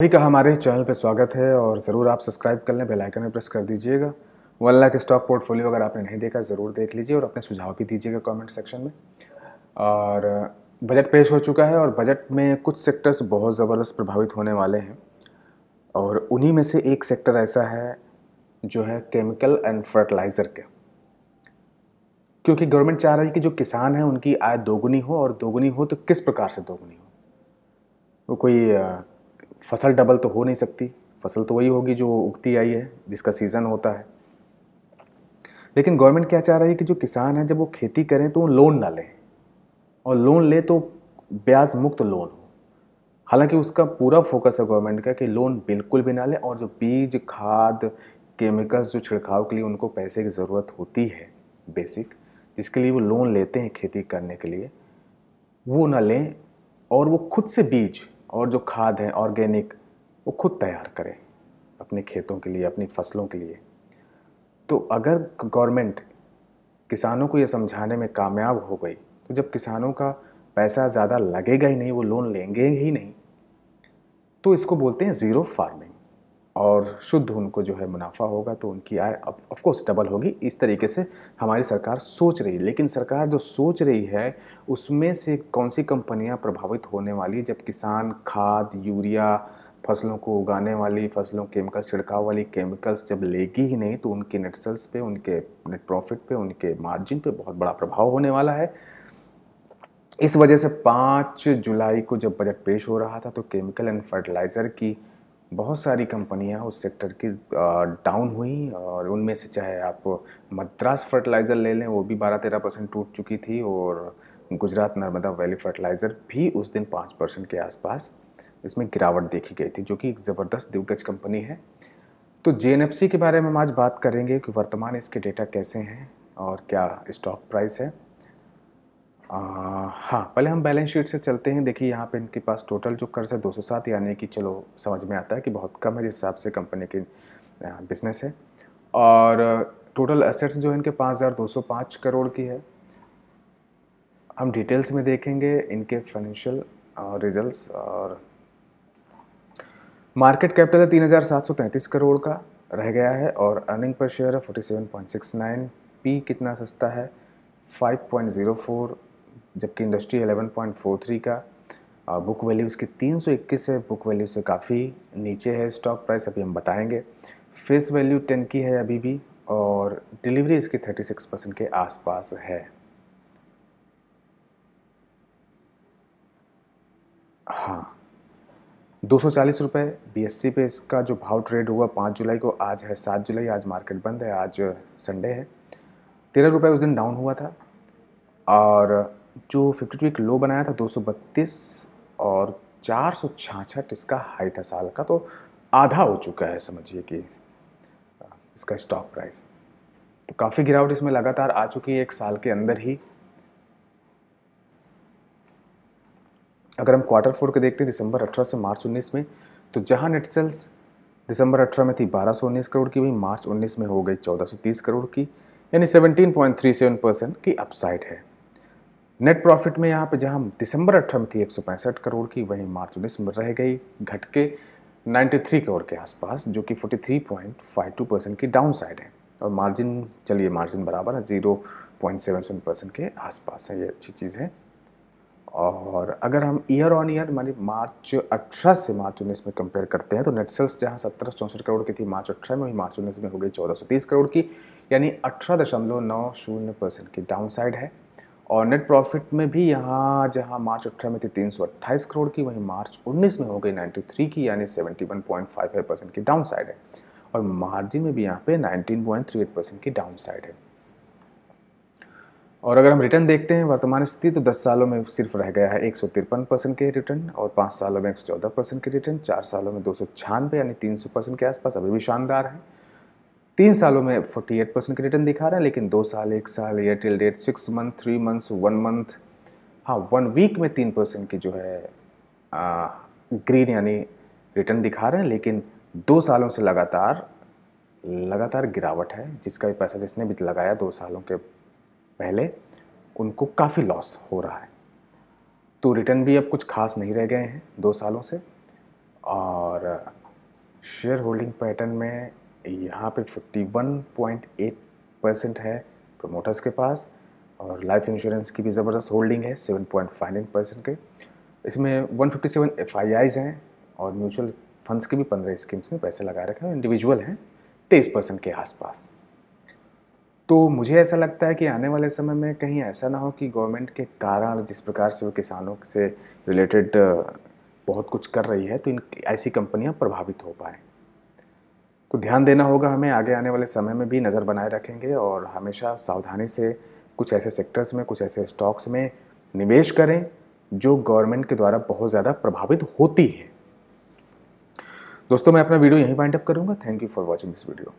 सभी का हमारे चैनल पर स्वागत है और ज़रूर आप सब्सक्राइब कर लें बेलाइकन में प्रेस कर दीजिएगा वल्ला के स्टॉक पोर्टफोलियो अगर आपने नहीं देखा ज़रूर देख लीजिए और अपने सुझाव भी दीजिएगा कमेंट सेक्शन में और बजट पेश हो चुका है और बजट में कुछ सेक्टर्स बहुत ज़बरदस्त प्रभावित होने वाले हैं और उन्हीं में से एक सेक्टर ऐसा है जो है केमिकल एंड फर्टिलाइज़र के क्योंकि गवर्नमेंट चाह रही है कि जो किसान हैं उनकी आय दोगुनी हो और दोगुनी हो तो किस प्रकार से दोगुनी हो वो कोई फसल डबल तो हो नहीं सकती फसल तो वही होगी जो उगती आई है जिसका सीज़न होता है लेकिन गवर्नमेंट क्या चाह रही है कि जो किसान हैं जब वो खेती करें तो वो लोन ना लें और लोन ले तो ब्याज मुक्त लोन हो हालांकि उसका पूरा फोकस है गवर्नमेंट का कि लोन बिल्कुल भी ना लें और जो बीज खाद केमिकल्स जो छिड़काव के लिए उनको पैसे की ज़रूरत होती है बेसिक जिसके लिए वो लोन लेते हैं खेती करने के लिए वो ना लें और वो खुद से बीज और जो खाद है ऑर्गेनिक वो खुद तैयार करें अपने खेतों के लिए अपनी फसलों के लिए तो अगर गवर्नमेंट किसानों को ये समझाने में कामयाब हो गई तो जब किसानों का पैसा ज़्यादा लगेगा ही नहीं वो लोन लेंगे ही नहीं तो इसको बोलते हैं ज़ीरो फार्मिंग और शुद्ध उनको जो है मुनाफा होगा तो उनकी आय ऑफकोर्स डबल होगी इस तरीके से हमारी सरकार सोच रही है लेकिन सरकार जो सोच रही है उसमें से कौन सी कंपनियां प्रभावित होने वाली जब किसान खाद यूरिया फसलों को उगाने वाली फसलों केमिकल छिड़काव वाली केमिकल्स जब लेगी ही नहीं तो उनके नेट सेल्स पे उनके नेट प्रॉफिट पे उनके मार्जिन पे बहुत बड़ा प्रभाव होने वाला है इस वजह से पाँच जुलाई को जब बजट पेश हो रहा था तो केमिकल एंड फर्टिलाइज़र की बहुत सारी कंपनियां उस सेक्टर की डाउन हुई और उनमें से चाहे आप मद्रास फर्टिलाइज़र ले लें वो भी बारह तेरह परसेंट टूट चुकी थी और गुजरात नर्मदा वैली फर्टिलाइज़र भी उस दिन पाँच परसेंट के आसपास इसमें गिरावट देखी गई थी जो कि एक ज़बरदस्त दिग्गज कंपनी है तो जे के बारे में हम आज बात करेंगे कि वर्तमान इसके डेटा कैसे हैं और क्या स्टॉक प्राइस है हाँ पहले हम बैलेंस शीट से चलते हैं देखिए यहाँ पे इनके पास टोटल जो कर्ज है सात यानी कि चलो समझ में आता है कि बहुत कम है जिस हिसाब से कंपनी की बिजनेस है और टोटल एसेट्स जो इनके 5,205 करोड़ की है हम डिटेल्स में देखेंगे इनके फाइनेंशियल रिजल्ट्स और मार्केट कैपिटल है 3,733 करोड़ का रह गया है और अर्निंग पर शेयर है 47.69 पी कितना सस्ता है फोर जबकि इंडस्ट्री 11.43 का बुक वैल्यू इसकी 321 है बुक वैल्यू से काफ़ी नीचे है स्टॉक प्राइस अभी हम बताएंगे फेस वैल्यू 10 की है अभी भी और डिलीवरी इसकी 36 परसेंट के आसपास है हाँ दो सौ चालीस रुपये बी पे इसका जो भाव ट्रेड हुआ पाँच जुलाई को आज है सात जुलाई आज मार्केट बंद है आज संडे है तेरह रुपये उस दिन डाउन हुआ था और जो फिफ्टी टू वीक लो बनाया था 232 और चार सौ छाछठ इसका हाई था साल का तो आधा हो चुका है समझिए कि इसका स्टॉक प्राइस तो काफ़ी गिरावट इसमें लगातार आ चुकी है एक साल के अंदर ही अगर हम क्वार्टर फोर के देखते हैं दिसंबर अठारह से मार्च उन्नीस में तो जहां नेट सेल्स दिसंबर अठारह में थी बारह सौ उन्नीस करोड़ की वहीं मार्च उन्नीस में हो गई चौदह सौ तीस करोड़ की यानी seventeen point three seven percent की अपसाइड है नेट प्रॉफिट में यहाँ पे जहाँ दिसंबर अठारह में थी एक करोड़ की वहीं मार्च उन्नीस में रह गई घट के 93 करोड़ के आसपास जो कि 43.52 परसेंट की डाउन साइड है और मार्जिन चलिए मार्जिन बराबर है zero point seven seven percent के आसपास है ये अच्छी चीज़ है और अगर हम ईयर ऑन ईयर मानी मार्च अठारह से मार्च उन्नीस में कंपेयर करते हैं तो नेट सेल्स जहाँ सत्रह चौंसठ करोड़ की थी मार्च अठारह में वही मार्च उन्नीस में हो गई चौदह सौ तीस करोड़ की यानी अठारह दशमलव नौ शून्य परसेंट की डाउन साइड है और नेट प्रॉफिट में भी यहाँ जहाँ मार्च अठारह में थी तीन करोड़ की वहीं मार्च 19 में हो गई 93 की यानी 71.55 परसेंट की डाउन साइड है और मार्जिन में भी यहाँ पे 19.38 परसेंट की डाउन साइड है और अगर हम रिटर्न देखते हैं वर्तमान स्थिति तो 10 सालों में सिर्फ रह गया है एक परसेंट के रिटर्न और पाँच सालों में एक परसेंट के रिटर्न चार सालों में दो यानी तीन परसेंट के आसपास अभी भी शानदार है तीन सालों में 48 परसेंट का रिटर्न दिखा रहे हैं लेकिन दो साल एक साल Airtel date six month three months one month हाँ वन वीक में तीन परसेंट की जो है ग्रीन यानी रिटर्न दिखा रहे हैं लेकिन दो सालों से लगातार लगातार गिरावट है जिसका भी पैसा जिसने भी लगाया दो सालों के पहले उनको काफ़ी लॉस हो रहा है तो रिटर्न भी अब कुछ खास नहीं रह गए हैं दो सालों से और शेयर होल्डिंग पैटर्न में यहाँ पे 51.8 परसेंट है प्रमोटर्स के पास और लाइफ इंश्योरेंस की भी ज़बरदस्त होल्डिंग है 7.59 परसेंट के इसमें 157 एफआईआईज हैं और म्यूचुअल फंड्स की भी पंद्रह स्कीम्स में पैसे लगा रखे हैं इंडिविजुअल हैं तेईस परसेंट के आसपास तो मुझे ऐसा लगता है कि आने वाले समय में कहीं ऐसा ना हो कि गवर्नमेंट के कारण जिस प्रकार से वो किसानों से रिलेटेड बहुत कुछ कर रही है तो इन ऐसी कंपनियां प्रभावित हो पाएँ तो ध्यान देना होगा हमें आगे आने वाले समय में भी नज़र बनाए रखेंगे और हमेशा सावधानी से कुछ ऐसे सेक्टर्स में कुछ ऐसे स्टॉक्स में निवेश करें जो गवर्नमेंट के द्वारा बहुत ज़्यादा प्रभावित होती है दोस्तों मैं अपना वीडियो यहीं वाइंड अप करूँगा thank you for watching this video